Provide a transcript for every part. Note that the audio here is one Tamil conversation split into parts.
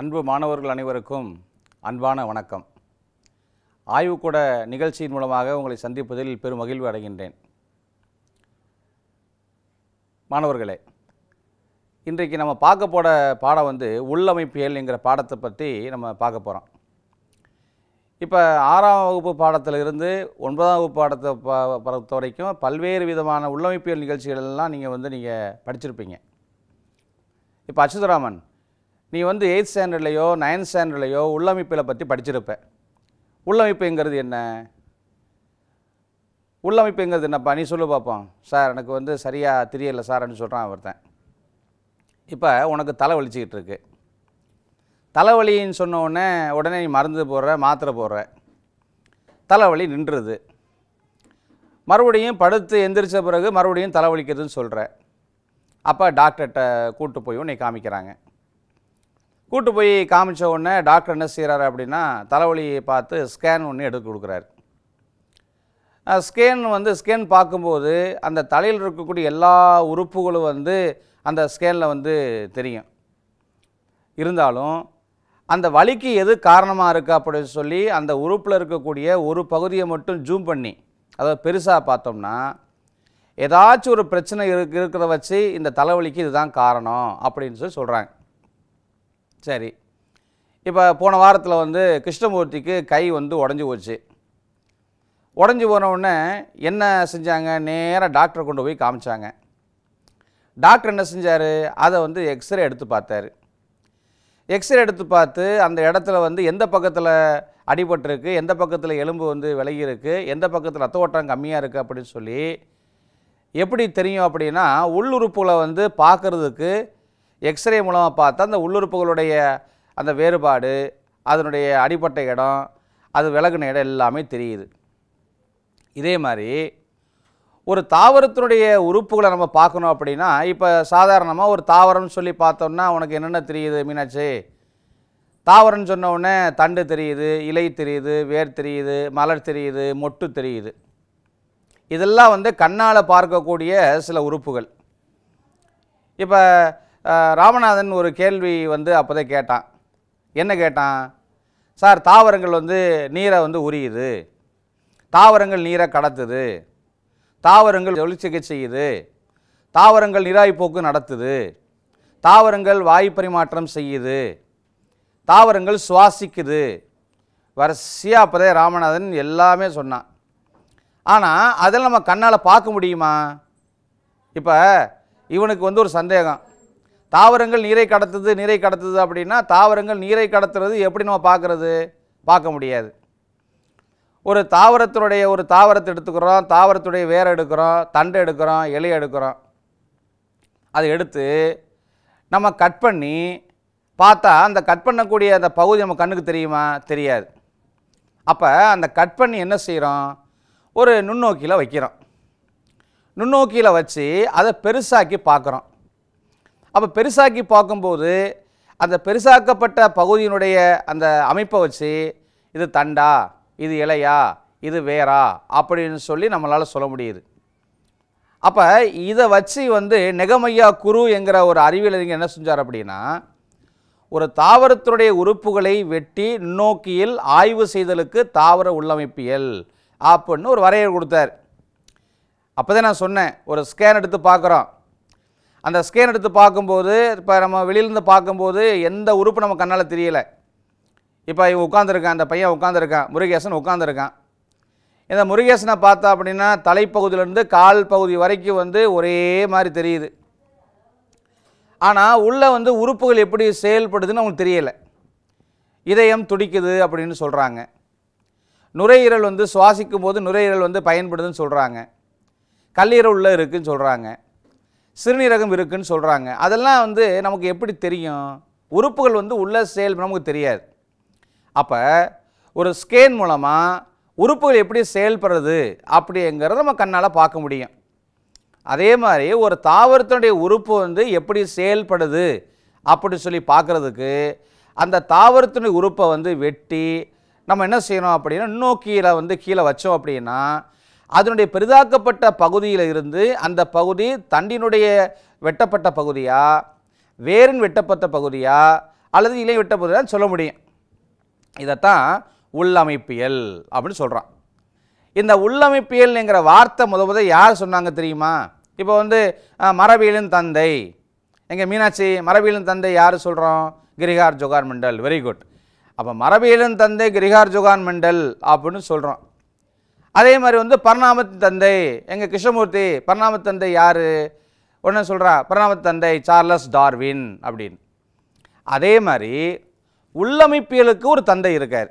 அன்பு மாணவர்கள் அனைவருக்கும் அன்பான வணக்கம் ஆய்வுக்கூட நிகழ்ச்சியின் மூலமாக உங்களை சந்திப்பதில் பெரும் மகிழ்வு அடைகின்றேன் மாணவர்களே இன்றைக்கு நம்ம பார்க்க போகிற பாடம் வந்து உள்ளமைப்பியல் என்கிற பாடத்தை பற்றி நம்ம பார்க்க போகிறோம் இப்போ ஆறாம் வகுப்பு பாடத்திலிருந்து ஒன்பதாம் வகுப்பு பாடத்தை பொறுத்த வரைக்கும் பல்வேறு விதமான உள்ளமைப்பியல் நிகழ்ச்சிகளெல்லாம் நீங்கள் வந்து நீங்கள் படிச்சிருப்பீங்க இப்போ அச்சுதராமன் நீ வந்து எயித் ஸ்டாண்டர்ட்லேயோ நைன்த் ஸ்டாண்டர்ட்லேயோ உள்ளமைப்பில் பற்றி படிச்சிருப்ப உள்ளமைப்புங்கிறது என்ன உள்ளமைப்புங்கிறது என்னப்பா நீ சொல்லு பார்ப்போம் சார் எனக்கு வந்து சரியாக தெரியலை சார்ன்னு சொல்கிறான் அவர்தான் இப்போ உனக்கு தலை இருக்கு தலைவலின்னு சொன்ன உடனே உடனே நீ மருந்து போடுற மாத்திரை போடுற தலைவலி நின்றுது மறுபடியும் படுத்து எந்திரிச்ச பிறகு மறுபடியும் தலைவலிக்கிறதுன்னு சொல்கிற அப்போ டாக்டர்கிட்ட கூப்பிட்டு போய் உன்னை காமிக்கிறாங்க கூட்டு போய் காமிச்ச உடனே டாக்டர் என்ன செய்கிறாரு அப்படின்னா தலைவலியை பார்த்து ஸ்கேன் ஒன்று எடுத்து கொடுக்குறாரு ஸ்கேன் வந்து ஸ்கேன் பார்க்கும்போது அந்த தலையில் இருக்கக்கூடிய எல்லா உறுப்புகளும் வந்து அந்த ஸ்கேனில் வந்து தெரியும் இருந்தாலும் அந்த வலிக்கு எது காரணமாக இருக்குது அப்படின்னு சொல்லி அந்த உறுப்பில் இருக்கக்கூடிய ஒரு பகுதியை மட்டும் ஜூம் பண்ணி அதாவது பெருசாக பார்த்தோம்னா ஏதாச்சும் ஒரு பிரச்சனை இருக்கிறத வச்சு இந்த தலைவலிக்கு இதுதான் காரணம் அப்படின்னு சொல்லி சொல்கிறாங்க சரி இப்போ போன வாரத்தில் வந்து கிருஷ்ணமூர்த்திக்கு கை வந்து உடஞ்சி போச்சு உடஞ்சி போனவுடனே என்ன செஞ்சாங்க நேராக டாக்டரை கொண்டு போய் காமிச்சாங்க டாக்டர் என்ன செஞ்சார் அதை வந்து எக்ஸ்ரே எடுத்து பார்த்தார் எக்ஸ்ரே எடுத்து பார்த்து அந்த இடத்துல வந்து எந்த பக்கத்தில் அடிபட்டிருக்கு எந்த பக்கத்தில் எலும்பு வந்து விலகியிருக்கு எந்த பக்கத்தில் ரத்த ஓட்டம் கம்மியாக இருக்குது அப்படின்னு சொல்லி எப்படி தெரியும் அப்படின்னா உள்ளுறுப்புகளை வந்து பார்க்குறதுக்கு எக்ஸ்ரே மூலமாக பார்த்தா அந்த உள்ளுறுப்புகளுடைய அந்த வேறுபாடு அதனுடைய அடிப்பட்ட இடம் அது விலகின இடம் எல்லாமே தெரியுது இதே மாதிரி ஒரு தாவரத்தினுடைய உறுப்புகளை நம்ம பார்க்கணும் அப்படின்னா இப்போ சாதாரணமாக ஒரு தாவரம்னு சொல்லி பார்த்தோம்னா உனக்கு என்னென்ன தெரியுது மீனாட்சி தாவரம்னு சொன்னோடனே தண்டு தெரியுது இலை தெரியுது வேர் தெரியுது மலர் தெரியுது மொட்டு தெரியுது இதெல்லாம் வந்து கண்ணால் பார்க்கக்கூடிய சில உறுப்புகள் இப்போ ராமநாதன் ஒரு கேள்வி வந்து அப்போதே கேட்டான் என்ன கேட்டான் சார் தாவரங்கள் வந்து நீரை வந்து உரியுது தாவரங்கள் நீரை கடத்துது தாவரங்கள் ஒளிச்சிக்கை செய்யுது தாவரங்கள் போக்கு நடத்துது தாவரங்கள் வாயு பரிமாற்றம் செய்யுது தாவரங்கள் சுவாசிக்குது வரிசையாக அப்போதே ராமநாதன் எல்லாமே சொன்னான் ஆனால் அதில் நம்ம கண்ணால் பார்க்க முடியுமா இப்போ இவனுக்கு வந்து ஒரு சந்தேகம் தாவரங்கள் நீரை கடத்துது நீரை கடத்துது அப்படின்னா தாவரங்கள் நீரை கடத்துறது எப்படி நம்ம பார்க்குறது பார்க்க முடியாது ஒரு தாவரத்தினுடைய ஒரு தாவரத்தை எடுத்துக்கிறோம் தாவரத்துடைய வேர் எடுக்கிறோம் தண்டை எடுக்கிறோம் இலை எடுக்கிறோம் அதை எடுத்து நம்ம கட் பண்ணி பார்த்தா அந்த கட் பண்ணக்கூடிய அந்த பகுதி நம்ம கண்ணுக்கு தெரியுமா தெரியாது அப்போ அந்த கட் பண்ணி என்ன செய்கிறோம் ஒரு நுண்ணோக்கியில் வைக்கிறோம் நுண்ணோக்கியில் வச்சு அதை பெருசாக்கி பார்க்குறோம் அப்போ பெருசாக்கி பார்க்கும்போது அந்த பெருசாக்கப்பட்ட பகுதியினுடைய அந்த அமைப்பை வச்சு இது தண்டா இது இலையா இது வேறா அப்படின்னு சொல்லி நம்மளால் சொல்ல முடியுது அப்போ இதை வச்சு வந்து நெகமையா குரு என்கிற ஒரு அறிவியல் என்ன செஞ்சார் அப்படின்னா ஒரு தாவரத்தினுடைய உறுப்புகளை வெட்டி நோக்கியில் ஆய்வு செய்தலுக்கு தாவர உள்ளமைப்பியல் அப்படின்னு ஒரு வரையறை கொடுத்தார் அப்போ தான் நான் சொன்னேன் ஒரு ஸ்கேன் எடுத்து பார்க்குறோம் அந்த ஸ்கேன் எடுத்து பார்க்கும்போது இப்போ நம்ம வெளியிலேருந்து பார்க்கும்போது எந்த உறுப்பு நம்ம கண்ணால் தெரியலை இப்போ இவன் உட்காந்துருக்கான் அந்த பையன் உட்காந்துருக்கான் முருகேசன் உட்காந்துருக்கான் இந்த முருகேசனை பார்த்தா அப்படின்னா தலைப்பகுதியிலேருந்து கால் பகுதி வரைக்கும் வந்து ஒரே மாதிரி தெரியுது ஆனால் உள்ளே வந்து உறுப்புகள் எப்படி செயல்படுதுன்னு அவங்களுக்கு தெரியலை இதயம் துடிக்குது அப்படின்னு சொல்கிறாங்க நுரையீரல் வந்து சுவாசிக்கும் போது நுரையீரல் வந்து பயன்படுதுன்னு சொல்கிறாங்க கல்லீரல் உள்ளே இருக்குதுன்னு சொல்கிறாங்க சிறுநீரகம் இருக்குதுன்னு சொல்கிறாங்க அதெல்லாம் வந்து நமக்கு எப்படி தெரியும் உறுப்புகள் வந்து உள்ளே செயல் நமக்கு தெரியாது அப்போ ஒரு ஸ்கேன் மூலமாக உறுப்புகள் எப்படி செயல்படுறது அப்படிங்கிறத நம்ம கண்ணால் பார்க்க முடியும் அதே மாதிரி ஒரு தாவரத்தினுடைய உறுப்பு வந்து எப்படி செயல்படுது அப்படி சொல்லி பார்க்குறதுக்கு அந்த தாவரத்தினுடைய உறுப்பை வந்து வெட்டி நம்ம என்ன செய்யணும் அப்படின்னா இன்னும் கீழே வந்து கீழே வச்சோம் அப்படின்னா அதனுடைய பெரிதாக்கப்பட்ட பகுதியில் இருந்து அந்த பகுதி தண்டினுடைய வெட்டப்பட்ட பகுதியா வேரின் வெட்டப்பட்ட பகுதியா அல்லது இலை வெட்ட பகுதியாக சொல்ல முடியும் இதைத்தான் உள்ளமைப்பியல் அப்படின்னு சொல்கிறான் இந்த உள்ளமைப்பியல்ங்கிற வார்த்தை முத முத யார் சொன்னாங்க தெரியுமா இப்போ வந்து மரபியலின் தந்தை எங்கள் மீனாட்சி மரபியலின் தந்தை யார் சொல்கிறோம் கிரிகார் ஜொகார் மண்டல் வெரி குட் அப்போ மரபியலின் தந்தை கிரிகார் ஜொகான் மண்டல் அப்படின்னு சொல்கிறோம் அதே மாதிரி வந்து பரணாமத்து தந்தை எங்கள் கிருஷ்ணமூர்த்தி பரணாமத்து தந்தை யார் உடனே சொல்கிறா பரணாமத்து தந்தை சார்லஸ் டார்வின் அப்படின்னு அதே மாதிரி உள்ளமைப்பியலுக்கு ஒரு தந்தை இருக்கார்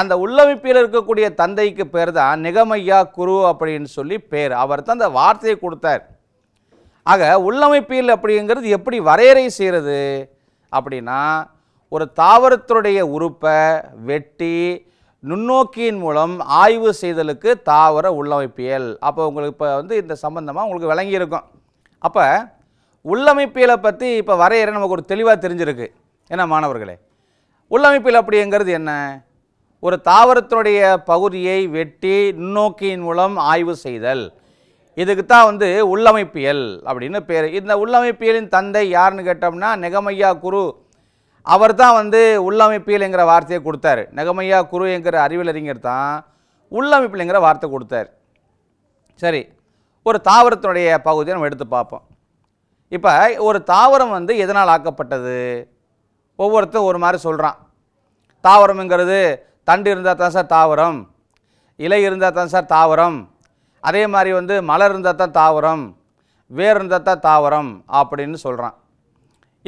அந்த உள்ளமைப்பியில் இருக்கக்கூடிய தந்தைக்கு பேர் தான் நிகமையா குரு அப்படின்னு சொல்லி பேர் அவர் தான் அந்த வார்த்தையை கொடுத்தார் ஆக உள்ளமைப்பியல் அப்படிங்கிறது எப்படி வரையறை செய்கிறது அப்படின்னா ஒரு தாவரத்துடைய உறுப்பை வெட்டி நுண்ணோக்கியின் மூலம் ஆய்வு செய்தலுக்கு தாவர உள்ளமைப்பியல் அப்போ உங்களுக்கு இப்போ வந்து இந்த சம்மந்தமாக உங்களுக்கு விளங்கியிருக்கும் அப்போ உள்ளமைப்பியலை பற்றி இப்போ வரையிற நமக்கு ஒரு தெளிவாக தெரிஞ்சிருக்கு ஏன்னா மாணவர்களே உள்ளமைப்பியல் அப்படிங்கிறது என்ன ஒரு தாவரத்தினுடைய பகுதியை வெட்டி நுண்ணோக்கியின் மூலம் ஆய்வு செய்தல் இதுக்கு தான் வந்து உள்ளமைப்பியல் அப்படின்னு பேர் இந்த உள்ளமைப்பியலின் தந்தை யாருன்னு கேட்டோம்னா நெகமையா குரு அவர் தான் வந்து உள்ளமைப்பியல்ங்கிற வார்த்தையை கொடுத்தாரு நெகமையா குரு என்கிற அறிவியலறிஞர் தான் உள்ளமைப்பியல்ங்கிற வார்த்தை கொடுத்தார் சரி ஒரு தாவரத்தினுடைய பகுதியை நம்ம எடுத்து பார்ப்போம் இப்போ ஒரு தாவரம் வந்து எதனால் ஆக்கப்பட்டது ஒவ்வொருத்தரும் ஒரு மாதிரி சொல்கிறான் தாவரம்ங்கிறது தண்டு இருந்தால் தான் சார் தாவரம் இலை இருந்தால் தான் சார் தாவரம் அதே மாதிரி வந்து மலர் இருந்தால் தான் தாவரம் வேர் இருந்தால் தான் தாவரம் அப்படின்னு சொல்கிறான்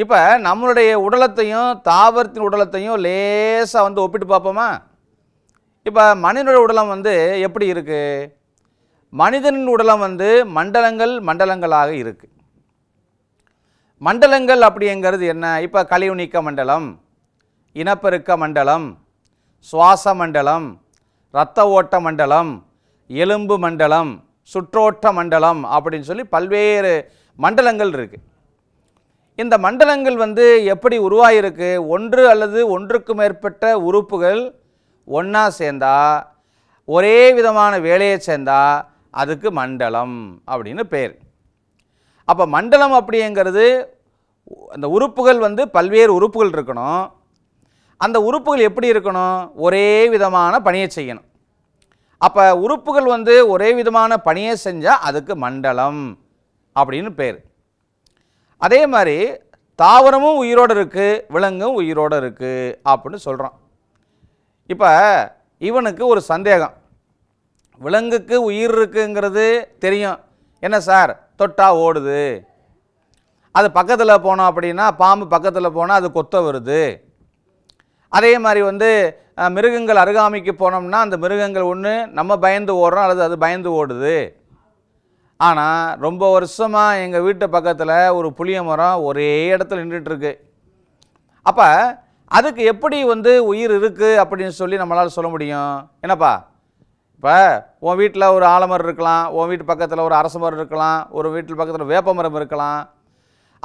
இப்போ நம்மளுடைய உடலத்தையும் தாவரத்தின் உடலத்தையும் லேசாக வந்து ஒப்பிட்டு பார்ப்போமா இப்போ மனிதனுடைய உடலம் வந்து எப்படி இருக்குது மனிதனின் உடலம் வந்து மண்டலங்கள் மண்டலங்களாக இருக்குது மண்டலங்கள் அப்படிங்கிறது என்ன இப்போ கழிவு நீக்க மண்டலம் இனப்பெருக்க மண்டலம் சுவாச மண்டலம் இரத்த ஓட்ட மண்டலம் எலும்பு மண்டலம் சுற்றோட்ட மண்டலம் அப்படின்னு சொல்லி பல்வேறு மண்டலங்கள் இருக்குது இந்த மண்டலங்கள் வந்து எப்படி உருவாயிருக்கு ஒன்று அல்லது ஒன்றுக்கு மேற்பட்ட உறுப்புகள் ஒன்றா சேர்ந்தா ஒரே விதமான வேலையை சேர்ந்தா அதுக்கு மண்டலம் அப்படின்னு பேர் அப்போ மண்டலம் அப்படிங்கிறது அந்த உறுப்புகள் வந்து பல்வேறு உறுப்புகள் இருக்கணும் அந்த உறுப்புகள் எப்படி இருக்கணும் ஒரே விதமான பணியை செய்யணும் அப்போ உறுப்புகள் வந்து ஒரே விதமான பணியை செஞ்சால் அதுக்கு மண்டலம் அப்படின்னு பேர் அதே மாதிரி தாவரமும் உயிரோடு இருக்குது விலங்கும் உயிரோடு இருக்குது அப்படின்னு சொல்கிறோம் இப்போ இவனுக்கு ஒரு சந்தேகம் விலங்குக்கு உயிர் இருக்குங்கிறது தெரியும் என்ன சார் தொட்டா ஓடுது அது பக்கத்தில் போனோம் அப்படின்னா பாம்பு பக்கத்தில் போனால் அது கொத்த வருது அதே மாதிரி வந்து மிருகங்கள் அருகாமைக்கு போனோம்னா அந்த மிருகங்கள் ஒன்று நம்ம பயந்து ஓடுறோம் அல்லது அது பயந்து ஓடுது ஆனால் ரொம்ப வருஷமாக எங்கள் வீட்டு பக்கத்தில் ஒரு புளிய மரம் ஒரே இடத்துல நின்றுட்டுருக்கு அப்போ அதுக்கு எப்படி வந்து உயிர் இருக்குது அப்படின்னு சொல்லி நம்மளால் சொல்ல முடியும் என்னப்பா இப்போ உன் வீட்டில் ஒரு ஆலமரம் இருக்கலாம் உன் வீட்டு பக்கத்தில் ஒரு அரச மரம் இருக்கலாம் ஒரு வீட்டில் பக்கத்தில் வேப்ப மரம் இருக்கலாம்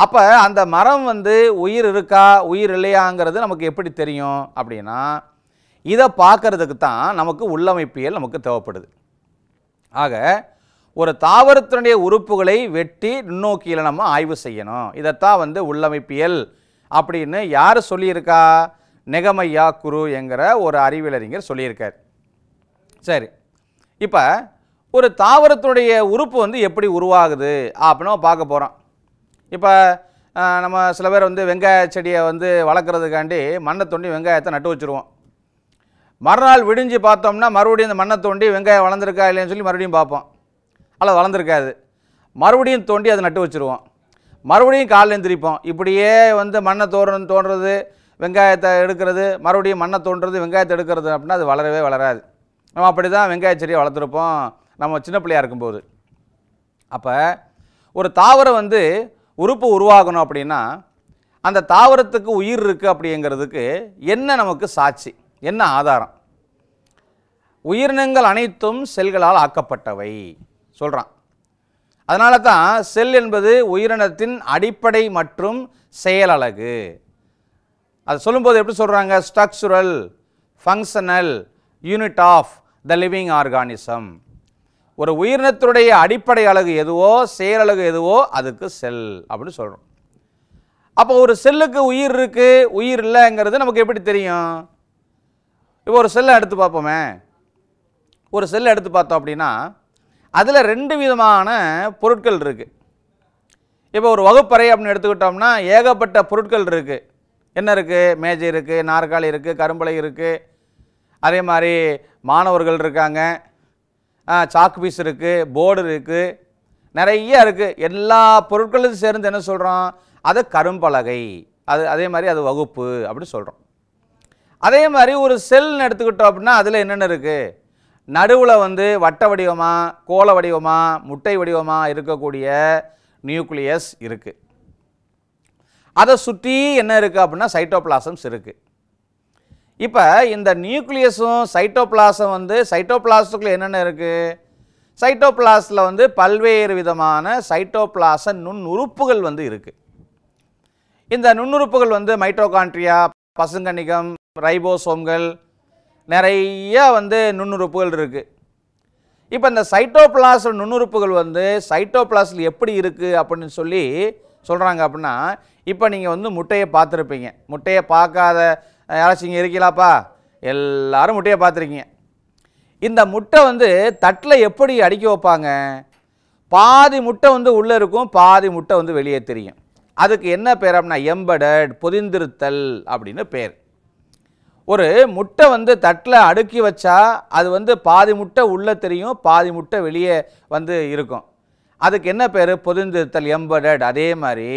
அப்போ அந்த மரம் வந்து உயிர் இருக்கா உயிர் இல்லையாங்கிறது நமக்கு எப்படி தெரியும் அப்படின்னா இதை பார்க்குறதுக்கு தான் நமக்கு உள்ளமைப்பியல் நமக்கு தேவைப்படுது ஆக ஒரு தாவரத்தினுடைய உறுப்புகளை வெட்டி நுண்ணோக்கியில் நம்ம ஆய்வு செய்யணும் இதைத்தான் வந்து உள்ளமைப்பியல் அப்படின்னு யார் சொல்லியிருக்கா நெகமையா குரு என்கிற ஒரு அறிவியலறிஞர் சொல்லியிருக்கார் சரி இப்போ ஒரு தாவரத்தினுடைய உறுப்பு வந்து எப்படி உருவாகுது அப்படின்னு பார்க்க போகிறோம் இப்போ நம்ம சில பேர் வந்து வெங்காய செடியை வந்து வளர்க்குறதுக்காண்டி மண்ணை தோண்டி வெங்காயத்தை நட்டு வச்சுருவோம் மறுநாள் விடிஞ்சு பார்த்தோம்னா மறுபடியும் இந்த மண்ணை தோண்டி வெங்காயம் வளர்ந்துருக்கா இல்லைன்னு சொல்லி மறுபடியும் பார்ப்போம் அல்லது வளர்ந்துருக்காது மறுபடியும் தோண்டி அதை நட்டு வச்சுருவோம் மறுபடியும் காலில் எந்திரிப்போம் இப்படியே வந்து மண்ணை தோறணும் தோன்றது வெங்காயத்தை எடுக்கிறது மறுபடியும் மண்ணை தோன்றுறது வெங்காயத்தை எடுக்கிறது அப்படின்னா அது வளரவே வளராது நம்ம அப்படி தான் வெங்காய செடியை வளர்த்துருப்போம் நம்ம சின்ன பிள்ளையாக இருக்கும்போது அப்போ ஒரு தாவரம் வந்து உறுப்பு உருவாகணும் அப்படின்னா அந்த தாவரத்துக்கு உயிர் இருக்குது அப்படிங்கிறதுக்கு என்ன நமக்கு சாட்சி என்ன ஆதாரம் உயிரினங்கள் அனைத்தும் செல்களால் ஆக்கப்பட்டவை சொல்கிறான் அதனால தான் செல் என்பது உயிரினத்தின் அடிப்படை மற்றும் செயலழகு அது சொல்லும்போது எப்படி சொல்கிறாங்க structural functional unit of the living organism ஒரு உயிரினத்துடைய அடிப்படை அழகு எதுவோ செயலழகு எதுவோ அதுக்கு செல் அப்படின்னு சொல்கிறோம் அப்போ ஒரு செல்லுக்கு உயிர் இருக்குது உயிர் இல்லைங்கிறது நமக்கு எப்படி தெரியும் இப்போ ஒரு செல்லை எடுத்து பார்ப்போமே ஒரு செல்லை எடுத்து பார்த்தோம் அப்படின்னா அதில் ரெண்டு விதமான பொருட்கள் இருக்குது இப்போ ஒரு வகுப்பறை அப்படின்னு எடுத்துக்கிட்டோம்னா ஏகப்பட்ட பொருட்கள் இருக்குது என்ன இருக்குது மேஜை இருக்குது நாற்காலி இருக்குது கரும்பலை இருக்குது அதே மாதிரி மாணவர்கள் இருக்காங்க சாக்கு பீஸ் இருக்குது போர்டு இருக்குது நிறைய இருக்குது எல்லா பொருட்களும் சேர்ந்து என்ன சொல்கிறோம் அது கரும்பலகை அது அதே மாதிரி அது வகுப்பு அப்படின்னு சொல்கிறோம் அதே மாதிரி ஒரு செல்னு எடுத்துக்கிட்டோம் அப்படின்னா அதில் என்னென்ன இருக்குது நடுவில் வந்து வட்ட வடிவமாக கோல வடிவமாக முட்டை வடிவமாக இருக்கக்கூடிய நியூக்ளியஸ் இருக்குது அதை சுற்றி என்ன இருக்குது அப்படின்னா சைட்டோபிளாசம்ஸ் இருக்குது இப்போ இந்த நியூக்ளியஸும் சைட்டோபிளாசம் வந்து சைட்டோபிளாஸுக்குள்ளே என்னென்ன இருக்குது சைட்டோபிளாஸில் வந்து பல்வேறு விதமான சைட்டோபிளாச நுண்ணுறுப்புகள் வந்து இருக்குது இந்த நுண்ணுறுப்புகள் வந்து மைட்ரோகான்ட்ரியா பசுங்கணிகம் ரைபோசோம்கள் நிறைய வந்து நுண்ணுறுப்புகள் இருக்குது இப்போ இந்த சைட்டோப்ளாஸ் நுண்ணுறுப்புகள் வந்து சைட்டோப்ளாஸில் எப்படி இருக்குது அப்படின்னு சொல்லி சொல்கிறாங்க அப்படின்னா இப்போ நீங்கள் வந்து முட்டையை பார்த்துருப்பீங்க முட்டையை பார்க்காத யாராச்சும் இங்கே இருக்கீங்களாப்பா எல்லோரும் முட்டையை பார்த்துருக்கீங்க இந்த முட்டை வந்து தட்டில் எப்படி அடிக்க வைப்பாங்க பாதி முட்டை வந்து உள்ளே இருக்கும் பாதி முட்டை வந்து வெளியே தெரியும் அதுக்கு என்ன பேர் அப்படின்னா எம்படட் பொதிந்திருத்தல் அப்படின்னு பேர் ஒரு முட்டை வந்து தட்டில் அடுக்கி வச்சா அது வந்து பாதி முட்டை உள்ளே தெரியும் பாதி முட்டை வெளியே வந்து இருக்கும் அதுக்கு என்ன பேர் பொதிந்திருத்தல் எம்படட் அதே மாதிரி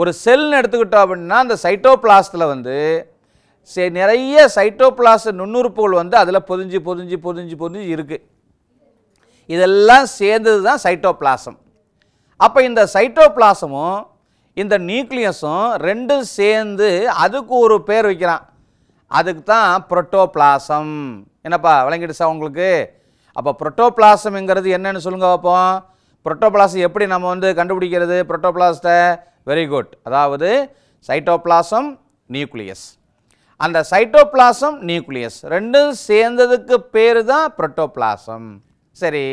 ஒரு செல்னு எடுத்துக்கிட்டோம் அப்படின்னா அந்த சைட்டோபிளாஸ்டில் வந்து சே நிறைய சைட்டோபிளாஸ் நுண்ணுறுப்புகள் வந்து அதில் பொதிஞ்சு பொதிஞ்சு பொதிஞ்சு பொதிஞ்சு இருக்குது இதெல்லாம் சேர்ந்தது தான் சைட்டோபிளாசம் அப்போ இந்த சைட்டோபிளாசமும் இந்த நியூக்ளியஸும் ரெண்டும் சேர்ந்து அதுக்கு ஒரு பேர் வைக்கிறான் அதுக்கு தான் புரோட்டோபிளாசம் என்னப்பா விளங்கிடுச்சா உங்களுக்கு அப்போ புரோட்டோபிளாசம்ங்கிறது என்னன்னு சொல்லுங்க பார்ப்போம் புரோட்டோபிளாசம் எப்படி நம்ம வந்து கண்டுபிடிக்கிறது புரோட்டோபிளாஸ்ட்டை வெரி குட் அதாவது சைட்டோபிளாசம் நியூக்ளியஸ் அந்த சைட்டோபிளாசம் நியூக்ளியஸ் ரெண்டும் சேர்ந்ததுக்கு பேர் தான் புரோட்டோபிளாசம் சரி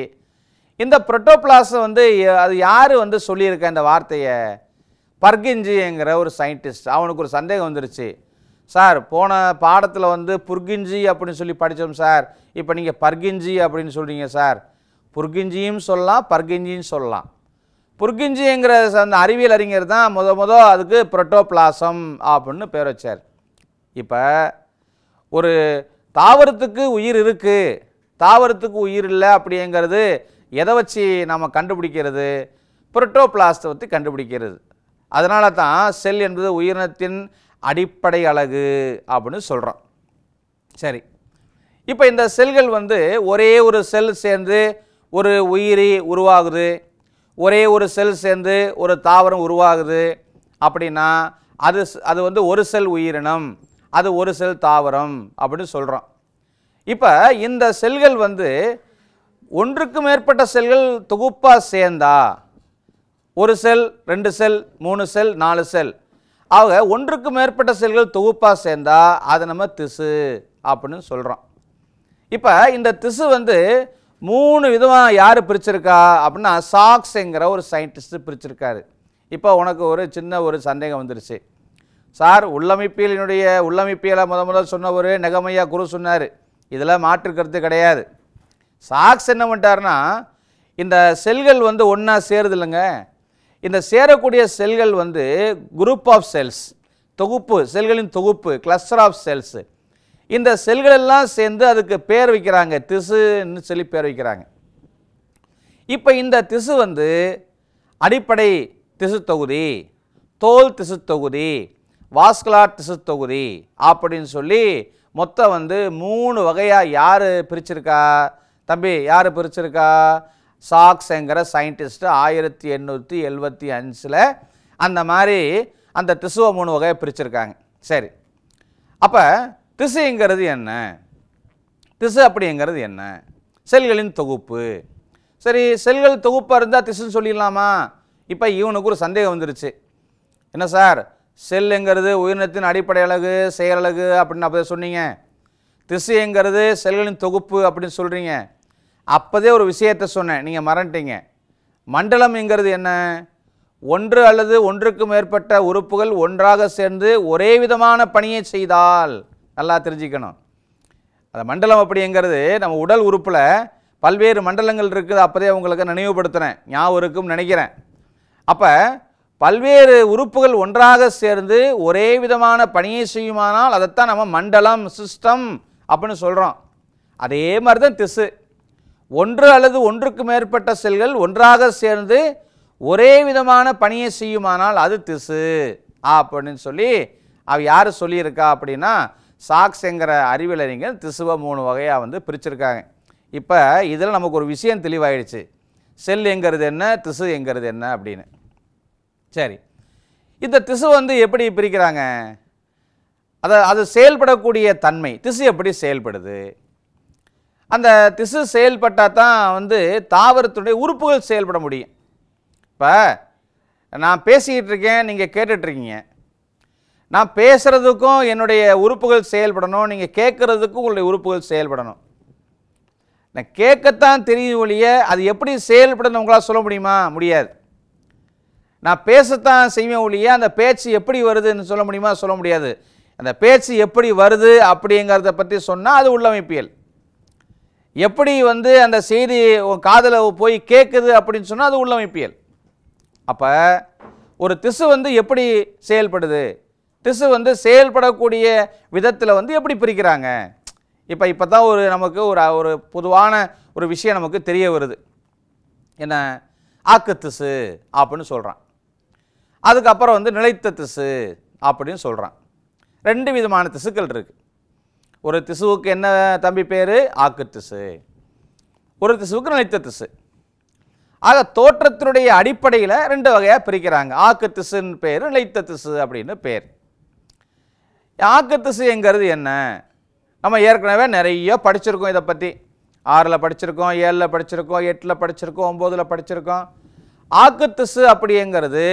இந்த புரோட்டோபிளாசம் வந்து அது யார் வந்து சொல்லியிருக்க இந்த வார்த்தையை பர்கிஞ்சிங்கிற ஒரு சயின்டிஸ்ட் அவனுக்கு ஒரு சந்தேகம் வந்துருச்சு சார் போன பாடத்தில் வந்து புர்கிஞ்சி அப்படின்னு சொல்லி படித்தோம் சார் இப்போ நீங்கள் பர்கிஞ்சி அப்படின்னு சொல்கிறீங்க சார் புர்கிஞ்சியும் சொல்லலாம் பர்கிஞ்சின்னு சொல்லலாம் புர்கிஞ்சிங்கிற அந்த அறிவியல் அறிஞர் தான் முத முத அதுக்கு புரட்டோப்ளாசம் அப்படின்னு பேர் வச்சார் இப்போ ஒரு தாவரத்துக்கு உயிர் இருக்குது தாவரத்துக்கு உயிர் இல்லை அப்படிங்கிறது எதை வச்சு நம்ம கண்டுபிடிக்கிறது புரோட்டோபிளாஸ்தை பற்றி கண்டுபிடிக்கிறது அதனால தான் செல் என்பது உயிரினத்தின் அடிப்படை அழகு அப்படின்னு சொல்கிறோம் சரி இப்போ இந்த செல்கள் வந்து ஒரே ஒரு செல் சேர்ந்து ஒரு உயிரி உருவாகுது ஒரே ஒரு செல் சேர்ந்து ஒரு தாவரம் உருவாகுது அப்படின்னா அது அது வந்து ஒரு செல் உயிரினம் அது ஒரு செல் தாவரம் அப்படின்னு சொல்கிறோம் இப்போ இந்த செல்கள் வந்து ஒன்றுக்கு மேற்பட்ட செல்கள் தொகுப்பாக சேர்ந்தா ஒரு செல் ரெண்டு செல் மூணு செல் நாலு செல் ஆக ஒன்றுக்கு மேற்பட்ட செல்கள் தொகுப்பாக சேர்ந்தால் அதை நம்ம திசு அப்படின்னு சொல்கிறோம் இப்போ இந்த திசு வந்து மூணு விதமாக யார் பிரிச்சிருக்கா அப்படின்னா சாக்ஸுங்கிற ஒரு சயின்டிஸ்ட்டு பிரிச்சிருக்காரு இப்போ உனக்கு ஒரு சின்ன ஒரு சந்தேகம் வந்துருச்சு சார் உள்ளமைப்பியலினுடைய உள்ளமைப்பியலை முத முதல் சொன்ன ஒரு நெகமையா குரு சொன்னார் இதெல்லாம் மாற்றுக்கிறது கிடையாது சாக்ஸ் என்ன பண்ணிட்டாருன்னா இந்த செல்கள் வந்து ஒன்றா சேருது இல்லைங்க இந்த சேரக்கூடிய செல்கள் வந்து குரூப் ஆஃப் செல்ஸ் தொகுப்பு செல்களின் தொகுப்பு கிளஸ்டர் ஆஃப் செல்ஸு இந்த செல்கள் எல்லாம் சேர்ந்து அதுக்கு பேர் வைக்கிறாங்க திசுன்னு சொல்லி பேர் வைக்கிறாங்க இப்போ இந்த திசு வந்து அடிப்படை திசு தொகுதி தோல் திசு தொகுதி வாஸ்குலார் திசு தொகுதி அப்படின்னு சொல்லி மொத்தம் வந்து மூணு வகையாக யார் பிரிச்சிருக்கா தம்பி யார் பிரிச்சிருக்கா சாக்ஸ்ங்கிற சயின்டிஸ்ட்டு ஆயிரத்தி எண்ணூற்றி எழுபத்தி அஞ்சில் அந்த மாதிரி அந்த திசுவை மூணு வகையை பிரிச்சுருக்காங்க சரி அப்போ திசுங்கிறது என்ன திசு அப்படிங்கிறது என்ன செல்களின் தொகுப்பு சரி செல்கள் தொகுப்பாக இருந்தால் திசுன்னு சொல்லிடலாமா இப்போ இவனுக்கு ஒரு சந்தேகம் வந்துருச்சு என்ன சார் செல்லுங்கிறது உயிரினத்தின் அடிப்படை அழகு செயலகு அப்படின்னு அப்போ சொன்னீங்க திசுங்கிறது செல்களின் தொகுப்பு அப்படின்னு சொல்கிறீங்க அப்போதே ஒரு விஷயத்தை சொன்னேன் நீங்கள் மறந்துட்டீங்க மண்டலம்ங்கிறது என்ன ஒன்று அல்லது ஒன்றுக்கு மேற்பட்ட உறுப்புகள் ஒன்றாக சேர்ந்து ஒரே விதமான பணியை செய்தால் நல்லா தெரிஞ்சுக்கணும் அந்த மண்டலம் அப்படிங்கிறது நம்ம உடல் உறுப்பில் பல்வேறு மண்டலங்கள் இருக்குது அப்போதே உங்களுக்கு நினைவுபடுத்துகிறேன் ஞாபகம் இருக்கும் நினைக்கிறேன் அப்போ பல்வேறு உறுப்புகள் ஒன்றாக சேர்ந்து ஒரே விதமான பணியை செய்யுமானால் அதைத்தான் நம்ம மண்டலம் சிஸ்டம் அப்படின்னு சொல்கிறோம் அதே மாதிரி தான் திசு ஒன்று அல்லது ஒன்றுக்கு மேற்பட்ட செல்கள் ஒன்றாக சேர்ந்து ஒரே விதமான பணியை செய்யுமானால் அது திசு அப்படின்னு சொல்லி அவ யார் சொல்லியிருக்கா அப்படின்னா சாக்ஸ் என்கிற அறிவியலறிஞர் திசுவை மூணு வகையாக வந்து பிரிச்சிருக்காங்க இப்போ இதில் நமக்கு ஒரு விஷயம் தெளிவாயிடுச்சு செல் எங்கிறது என்ன திசு எங்கிறது என்ன அப்படின்னு சரி இந்த திசு வந்து எப்படி பிரிக்கிறாங்க அதை அது செயல்படக்கூடிய தன்மை திசு எப்படி செயல்படுது அந்த திசு செயல்பட்டால் தான் வந்து தாவரத்துடைய உறுப்புகள் செயல்பட முடியும் இப்போ நான் பேசிக்கிட்டு இருக்கேன் நீங்கள் கேட்டுட்ருக்கீங்க நான் பேசுகிறதுக்கும் என்னுடைய உறுப்புகள் செயல்படணும் நீங்கள் கேட்குறதுக்கும் உங்களுடைய உறுப்புகள் செயல்படணும் நான் கேட்கத்தான் தெரியும் ஒழிய அது எப்படி செயல்படணும் உங்களால் சொல்ல முடியுமா முடியாது நான் பேசத்தான் செய்வேன் ஒழிய அந்த பேச்சு எப்படி வருதுன்னு சொல்ல முடியுமா சொல்ல முடியாது அந்த பேச்சு எப்படி வருது அப்படிங்கிறத பற்றி சொன்னால் அது உள்ளமைப்பியல் எப்படி வந்து அந்த செய்தி காதில் போய் கேட்குது அப்படின்னு சொன்னால் அது உள்ளமைப்பியல் அப்போ ஒரு திசு வந்து எப்படி செயல்படுது திசு வந்து செயல்படக்கூடிய விதத்தில் வந்து எப்படி பிரிக்கிறாங்க இப்போ இப்போ தான் ஒரு நமக்கு ஒரு ஒரு பொதுவான ஒரு விஷயம் நமக்கு தெரிய வருது என்ன ஆக்கு திசு அப்படின்னு சொல்கிறான் அதுக்கப்புறம் வந்து நிலைத்த திசு அப்படின்னு சொல்கிறான் ரெண்டு விதமான திசுக்கள் இருக்குது ஒரு திசுவுக்கு என்ன தம்பி பேர் ஆக்கு திசு ஒரு திசுவுக்கு நினைத்த திசு ஆக தோற்றத்தினுடைய அடிப்படையில் ரெண்டு வகையாக பிரிக்கிறாங்க ஆக்கு திசுன்னு பேர் நிலைத்த திசு அப்படின்னு பேர் ஆக்கு திசு என்ன நம்ம ஏற்கனவே நிறைய படிச்சிருக்கோம் இதை பற்றி ஆறில் படிச்சிருக்கோம் ஏழில் படிச்சிருக்கோம் எட்டில் படிச்சிருக்கோம் ஒம்போதில் படிச்சிருக்கோம் ஆக்கு திசு அப்படிங்கிறது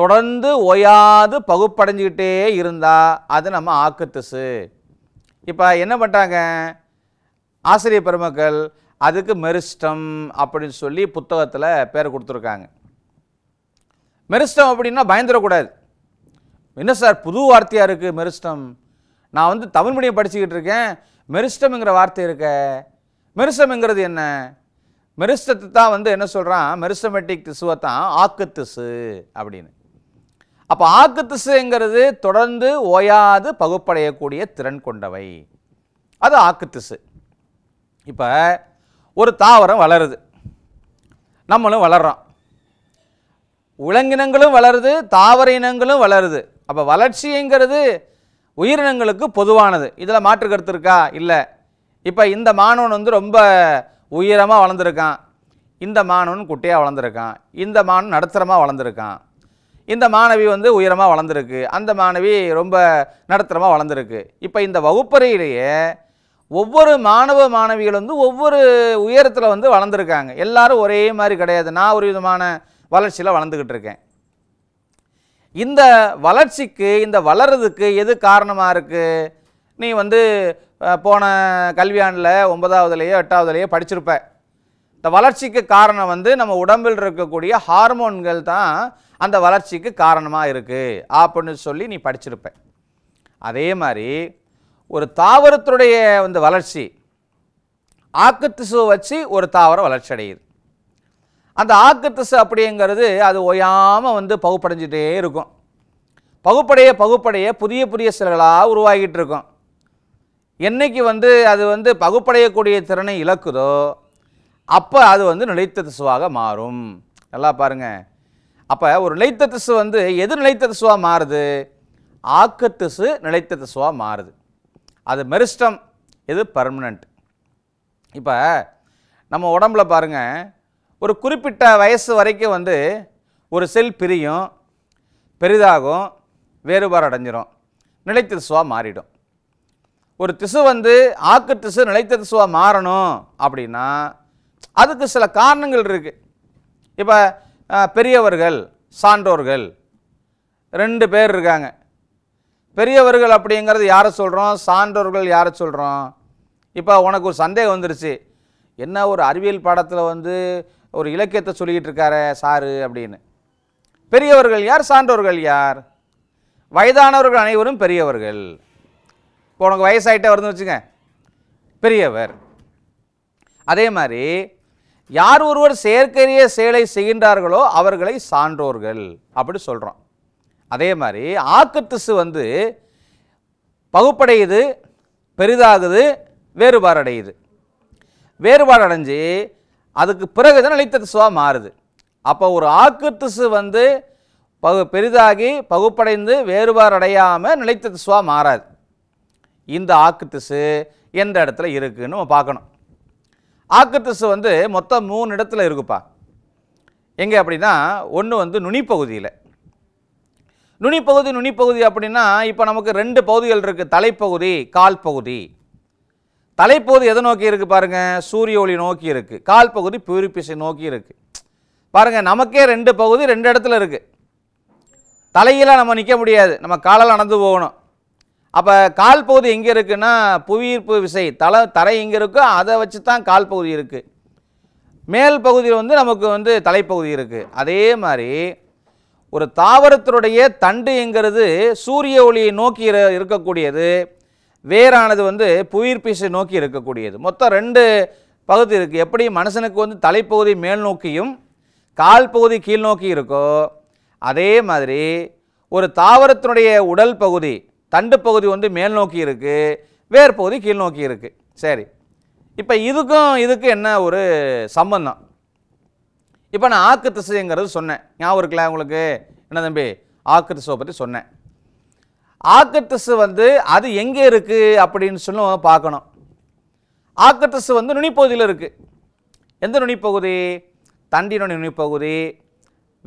தொடர்ந்து ஓயாது பகுப்படைஞ்சிக்கிட்டே இருந்தால் அது நம்ம ஆக்கு திசு இப்போ என்ன பண்ணுறாங்க ஆசிரியர் பெருமக்கள் அதுக்கு மெரிஸ்டம் அப்படின்னு சொல்லி புத்தகத்தில் பேர் கொடுத்துருக்காங்க மெரிஸ்டம் அப்படின்னா பயந்துடக்கூடாது என்ன சார் புது வார்த்தையாக இருக்குது மெரிஸ்டம் நான் வந்து தமிழ் மீடியம் படிச்சுக்கிட்டு இருக்கேன் மெரிஸ்டம்ங்கிற வார்த்தை இருக்க மெரிஸ்டம்ங்கிறது என்ன மெரிஸ்டத்தை தான் வந்து என்ன சொல்கிறான் மெரிசமெட்டிக் திசுவை தான் ஆக்கு திசு அப்படின்னு அப்போ ஆக்கு திசுங்கிறது தொடர்ந்து ஓயாது பகுப்படையக்கூடிய திறன் கொண்டவை அது ஆக்கு திசு இப்போ ஒரு தாவரம் வளருது நம்மளும் வளர்கிறோம் விலங்கினங்களும் வளருது தாவர இனங்களும் வளருது அப்போ வளர்ச்சிங்கிறது உயிரினங்களுக்கு பொதுவானது இதில் மாற்று கருத்து இருக்கா இல்லை இப்போ இந்த மாணவன் வந்து ரொம்ப உயரமாக வளர்ந்துருக்கான் இந்த மாணவன் குட்டியாக வளர்ந்துருக்கான் இந்த மாணவன் நடுத்தரமாக வளர்ந்துருக்கான் இந்த மாணவி வந்து உயரமாக வளர்ந்துருக்கு அந்த மாணவி ரொம்ப நடத்தரமாக வளர்ந்துருக்கு இப்போ இந்த வகுப்பறையிலேயே ஒவ்வொரு மாணவ மாணவிகள் வந்து ஒவ்வொரு உயரத்தில் வந்து வளர்ந்துருக்காங்க எல்லாரும் ஒரே மாதிரி கிடையாது நான் ஒரு விதமான வளர்ச்சியில் வளர்ந்துக்கிட்டு இருக்கேன் இந்த வளர்ச்சிக்கு இந்த வளர்றதுக்கு எது காரணமாக இருக்குது நீ வந்து போன கல்வியாண்டில் ஒன்பதாவதுலேயோ எட்டாவதுலேயோ படிச்சிருப்பேன் இந்த வளர்ச்சிக்கு காரணம் வந்து நம்ம உடம்பில் இருக்கக்கூடிய ஹார்மோன்கள் தான் அந்த வளர்ச்சிக்கு காரணமாக இருக்குது அப்படின்னு சொல்லி நீ படிச்சிருப்ப அதே மாதிரி ஒரு தாவரத்துடைய வந்து வளர்ச்சி ஆக்குத்திசு வச்சு ஒரு தாவரம் வளர்ச்சி அடையுது அந்த ஆக்குத்திசு அப்படிங்கிறது அது ஓயாமல் வந்து பகுப்படைஞ்சிட்டே இருக்கும் பகுப்படைய பகுப்படைய புதிய புதிய சிலர்களாக உருவாகிட்டு இருக்கும் என்றைக்கு வந்து அது வந்து பகுப்படையக்கூடிய திறனை இழக்குதோ அப்போ அது வந்து நிலைத்த திசுவாக மாறும் நல்லா பாருங்கள் அப்போ ஒரு நிலைத்த திசு வந்து எது நிலைத்த திசுவாக மாறுது ஆக்கத்திசு நிலைத்த திசுவாக மாறுது அது மெரிஸ்டம் இது பர்மனண்ட் இப்போ நம்ம உடம்புல பாருங்கள் ஒரு குறிப்பிட்ட வயசு வரைக்கும் வந்து ஒரு செல் பிரியும் பெரிதாகும் வேறுபாடு அடைஞ்சிரும் நிலைத்த திசுவாக மாறிடும் ஒரு திசு வந்து ஆக்கு திசு நிலைத்த திசுவாக மாறணும் அப்படின்னா அதுக்கு சில காரணங்கள் இருக்குது இப்போ பெரியவர்கள் சான்றோர்கள் ரெண்டு பேர் இருக்காங்க பெரியவர்கள் அப்படிங்கிறது யாரை சொல்கிறோம் சான்றோர்கள் யாரை சொல்கிறோம் இப்போ உனக்கு ஒரு சந்தேகம் வந்துருச்சு என்ன ஒரு அறிவியல் பாடத்தில் வந்து ஒரு இலக்கியத்தை சொல்லிக்கிட்டு இருக்காரு சாரு அப்படின்னு பெரியவர்கள் யார் சான்றோர்கள் யார் வயதானவர்கள் அனைவரும் பெரியவர்கள் இப்போ உனக்கு வயசாகிட்டே வருதுன்னு வச்சுங்க பெரியவர் அதே மாதிரி யார் ஒருவர் செயற்கரிய செயலை செய்கின்றார்களோ அவர்களை சான்றோர்கள் அப்படி சொல்கிறோம் அதே மாதிரி ஆக்கத்திசு வந்து பகுப்படையுது பெரிதாகுது வேறுபாடு அடையுது வேறுபாடு அடைஞ்சு அதுக்கு பிறகு தான் நிலைத்தத்துசுவாக மாறுது அப்போ ஒரு ஆக்குத்திசு வந்து பகு பெரிதாகி பகுப்படைந்து வேறுபாடு அடையாமல் நிலைத்தத்துசுவாக மாறாது இந்த ஆக்குத்திசு எந்த இடத்துல இருக்குதுன்னு நம்ம பார்க்கணும் ஆக்கத்தசு வந்து மொத்தம் மூணு இடத்துல இருக்குப்பா எங்கே அப்படின்னா ஒன்று வந்து நுனிப்பகுதியில் நுனிப்பகுதி நுனிப்பகுதி அப்படின்னா இப்போ நமக்கு ரெண்டு பகுதிகள் இருக்குது தலைப்பகுதி கால் பகுதி தலைப்பகுதி எதை நோக்கி இருக்குது பாருங்கள் சூரிய ஒளி நோக்கி இருக்குது கால் பகுதி பியூரிபிசை நோக்கி இருக்குது பாருங்கள் நமக்கே ரெண்டு பகுதி ரெண்டு இடத்துல இருக்குது தலையெல்லாம் நம்ம நிற்க முடியாது நம்ம காலெல்லாம் நடந்து போகணும் அப்போ கால் பகுதி எங்கே இருக்குன்னா புவியீர்ப்பு விசை தலை தரை எங்கே இருக்கோ அதை வச்சு தான் கால் பகுதி இருக்குது மேல் பகுதியில் வந்து நமக்கு வந்து தலைப்பகுதி இருக்குது அதே மாதிரி ஒரு தாவரத்தினுடைய தண்டுங்கிறது சூரிய ஒளியை நோக்கி இருக்கக்கூடியது வேறானது வந்து புயிர்பீசை நோக்கி இருக்கக்கூடியது மொத்தம் ரெண்டு பகுதி இருக்குது எப்படி மனுஷனுக்கு வந்து தலைப்பகுதி மேல் நோக்கியும் கால் பகுதி கீழ் நோக்கி இருக்கோ அதே மாதிரி ஒரு தாவரத்தினுடைய உடல் பகுதி தண்டு பகுதி வந்து மேல் நோக்கி இருக்குது வேர் பகுதி கீழ் நோக்கி இருக்குது சரி இப்போ இதுக்கும் இதுக்கு என்ன ஒரு சம்பந்தம் இப்போ நான் ஆக்கு திசைங்கிறது சொன்னேன் ஞாபகம் இருக்கல உங்களுக்கு என்ன தம்பி ஆக்கு திசை பற்றி சொன்னேன் ஆக்கு திசு வந்து அது எங்கே இருக்குது அப்படின்னு சொல்லி பார்க்கணும் ஆக்கு திசு வந்து நுனிப்பகுதியில் இருக்குது எந்த நுனிப்பகுதி தண்டினுடைய நுனிப்பகுதி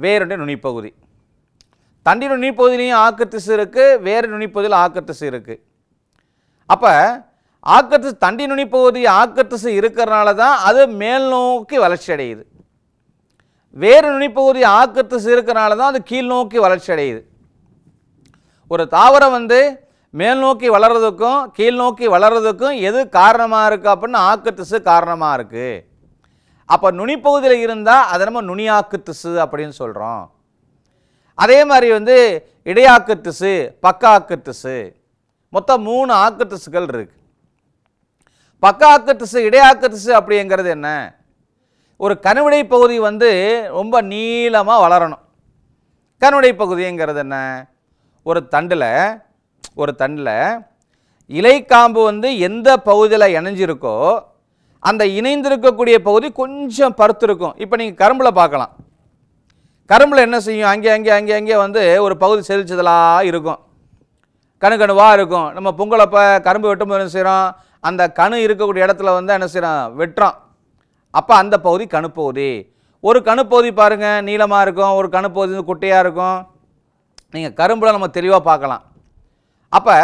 வேருடைய நுனிப்பகுதி தண்டி நுனிப்பகுதியிலையும் ஆக்கத்திசு இருக்குது வேறு நுனிப்பகுதியில் ஆக்கத்திசு இருக்குது அப்போ ஆக்கத்திசு தண்டி நுனிப்பகுதி ஆக்கத்திசு இருக்கிறனால தான் அது மேல் நோக்கி வளர்ச்சி அடையுது வேறு நுனிப்பகுதி ஆக்கத்திசு இருக்கிறனால தான் அது கீழ் நோக்கி வளர்ச்சி அடையுது ஒரு தாவரம் வந்து மேல் நோக்கி வளர்கிறதுக்கும் கீழ் நோக்கி வளர்கிறதுக்கும் எது காரணமாக இருக்குது அப்படின்னு ஆக்கத்திசு காரணமாக இருக்குது அப்போ நுனிப்பகுதியில் இருந்தால் அதை நம்ம நுனியாக்கு திசு அப்படின்னு சொல்கிறோம் அதே மாதிரி வந்து இடையாக்கத்துசு பக்காக்கத்துசு மொத்தம் மூணு ஆக்கத்துசுகள் இருக்குது பக்காக்கத்துசு இடையாக்கத்துசு அப்படிங்கிறது என்ன ஒரு கனவுடை பகுதி வந்து ரொம்ப நீளமாக வளரணும் கனவுடை பகுதிங்கிறது என்ன ஒரு தண்டில் ஒரு தண்டில் இலைக்காம்பு வந்து எந்த பகுதியில் இணைஞ்சிருக்கோ அந்த இணைந்திருக்கக்கூடிய பகுதி கொஞ்சம் பருத்து இருக்கும் இப்போ நீங்கள் கரும்பில் பார்க்கலாம் கரும்பில் என்ன செய்யும் அங்கே அங்கே அங்கே அங்கே வந்து ஒரு பகுதி செதிச்சதெல்லாம் இருக்கும் கணு கணுவாக இருக்கும் நம்ம பொங்கலப்போ கரும்பு வெட்டும்போது என்ன செய்கிறோம் அந்த கணு இருக்கக்கூடிய இடத்துல வந்து என்ன செய்கிறோம் வெட்டுறோம் அப்போ அந்த பகுதி கணுப்பகுதி ஒரு கணுப்பகுதி பாருங்கள் நீளமாக இருக்கும் ஒரு கணுப்பகுதி வந்து குட்டையாக இருக்கும் நீங்கள் கரும்பில் நம்ம தெளிவாக பார்க்கலாம் அப்போ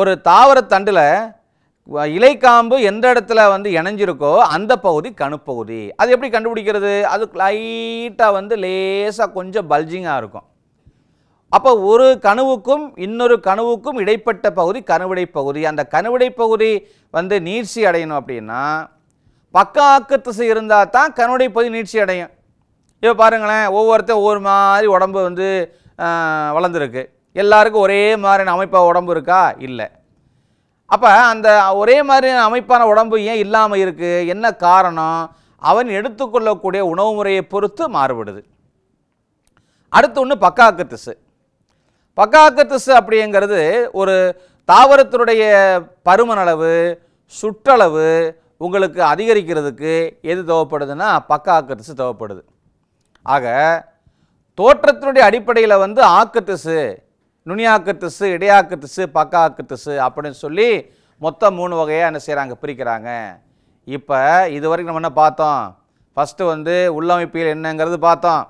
ஒரு தாவரத்தண்டில் இலைக்காம்பு எந்த இடத்துல வந்து இணைஞ்சிருக்கோ அந்த பகுதி கணுப்பகுதி அது எப்படி கண்டுபிடிக்கிறது அது லைட்டாக வந்து லேசாக கொஞ்சம் பல்ஜிங்காக இருக்கும் அப்போ ஒரு கனவுக்கும் இன்னொரு கனவுக்கும் இடைப்பட்ட பகுதி கணுவிடை பகுதி அந்த கணுவிடை பகுதி வந்து நீர்ச்சி அடையணும் அப்படின்னா பக்க ஆக்கு திசை இருந்தால் தான் கணுவிடை பகுதி நீர்ச்சி அடையும் இப்போ பாருங்களேன் ஒவ்வொருத்தர் ஒவ்வொரு மாதிரி உடம்பு வந்து வளர்ந்துருக்கு எல்லாருக்கும் ஒரே மாதிரியான அமைப்பாக உடம்பு இருக்கா இல்லை அப்போ அந்த ஒரே மாதிரி அமைப்பான உடம்பு ஏன் இல்லாமல் இருக்குது என்ன காரணம் அவன் எடுத்துக்கொள்ளக்கூடிய உணவு முறையை பொறுத்து மாறுபடுது அடுத்து ஒன்று பக்காக்க திசு பக்காக்க திசு அப்படிங்கிறது ஒரு தாவரத்தினுடைய பருமனளவு சுற்றளவு உங்களுக்கு அதிகரிக்கிறதுக்கு எது தேவைப்படுதுன்னா பக்காக்க திசு தேவைப்படுது ஆக தோற்றத்தினுடைய அடிப்படையில் வந்து ஆக்கத்திசு நுனியாக்கு திசு இடையாக்கு திசு பக்காக்கு திசு அப்படின்னு சொல்லி மொத்தம் மூணு வகையாக என்ன செய்கிறாங்க பிரிக்கிறாங்க இப்போ இது வரைக்கும் நம்ம என்ன பார்த்தோம் ஃபஸ்ட்டு வந்து உள்ளமைப்பியல் என்னங்கிறது பார்த்தோம்